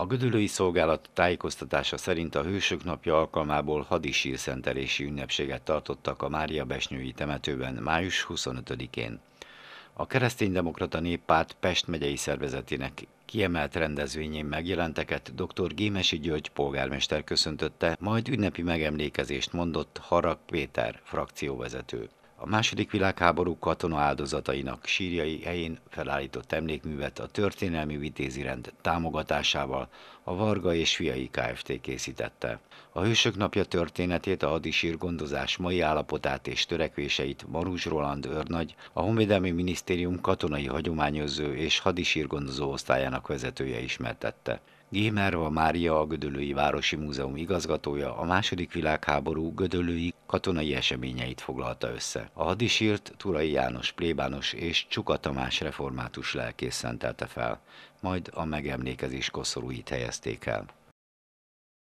A gödülői szolgálat tájékoztatása szerint a Hősök napja alkalmából hadisírszentelési ünnepséget tartottak a Mária Besnyői temetőben május 25-én. A Kereszténydemokrata Néppárt Pest megyei szervezetének kiemelt rendezvényén megjelenteket dr. Gémesi György polgármester köszöntötte, majd ünnepi megemlékezést mondott Harag Péter, frakcióvezető. A második világháború katona áldozatainak sírjai helyén felállított emlékművet a Történelmi Vitézi Rend támogatásával a Varga és Fiai Kft. készítette. A Hősök Napja történetét, a hadisír gondozás mai állapotát és törekvéseit Marus Roland őrnagy, a Honvédelmi Minisztérium katonai hagyományozó és hadisírgondozó osztályának vezetője ismertette. Gémerva Mária a Gödöllői Városi Múzeum igazgatója a második világháború Gödöllői katonai eseményeit foglalta össze. A hadisírt Turai János plébános és Csuka Tamás református lelkész szentelte fel, majd a megemlékezés koszorúit helyezték el.